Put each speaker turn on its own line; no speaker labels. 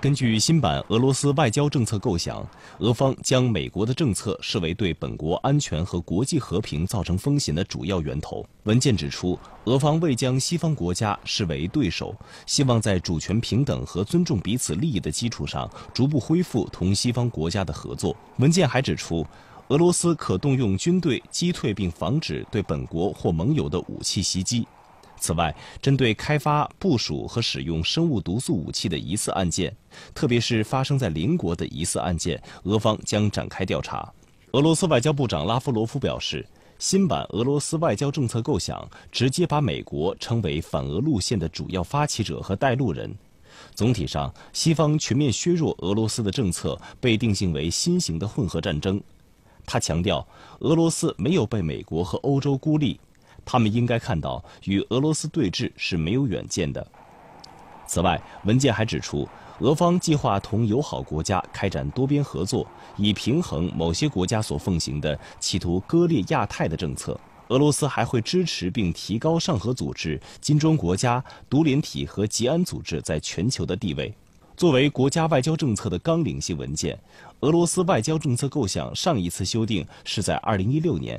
根据新版俄罗斯外交政策构想，俄方将美国的政策视为对本国安全和国际和平造成风险的主要源头。文件指出，俄方未将西方国家视为对手，希望在主权平等和尊重彼此利益的基础上，逐步恢复同西方国家的合作。文件还指出，俄罗斯可动用军队击退并防止对本国或盟友的武器袭击。此外，针对开发、部署和使用生物毒素武器的疑似案件，特别是发生在邻国的疑似案件，俄方将展开调查。俄罗斯外交部长拉夫罗夫表示，新版俄罗斯外交政策构想直接把美国称为反俄路线的主要发起者和带路人。总体上，西方全面削弱俄罗斯的政策被定性为新型的混合战争。他强调，俄罗斯没有被美国和欧洲孤立。他们应该看到，与俄罗斯对峙是没有远见的。此外，文件还指出，俄方计划同友好国家开展多边合作，以平衡某些国家所奉行的企图割裂亚太的政策。俄罗斯还会支持并提高上合组织、金砖国家、独联体和吉安组织在全球的地位。作为国家外交政策的纲领性文件，《俄罗斯外交政策构想》上一次修订是在二零一六年。